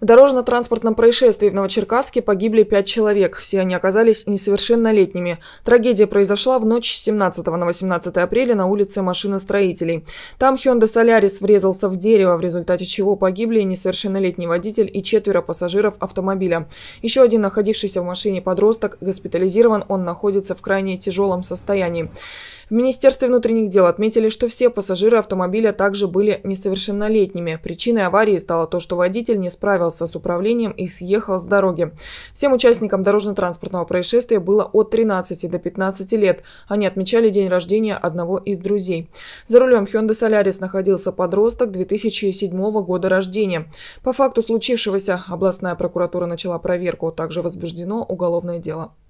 В дорожно-транспортном происшествии в Новочеркасске погибли пять человек. Все они оказались несовершеннолетними. Трагедия произошла в ночь с 17 на 18 апреля на улице машиностроителей. Там Hyundai Solaris врезался в дерево, в результате чего погибли несовершеннолетний водитель и четверо пассажиров автомобиля. Еще один находившийся в машине подросток госпитализирован, он находится в крайне тяжелом состоянии. В Министерстве внутренних дел отметили, что все пассажиры автомобиля также были несовершеннолетними. Причиной аварии стало то, что водитель не справился справился с управлением и съехал с дороги. Всем участникам дорожно-транспортного происшествия было от 13 до 15 лет. Они отмечали день рождения одного из друзей. За рулем Hyundai Solaris находился подросток 2007 года рождения. По факту случившегося областная прокуратура начала проверку, также возбуждено уголовное дело.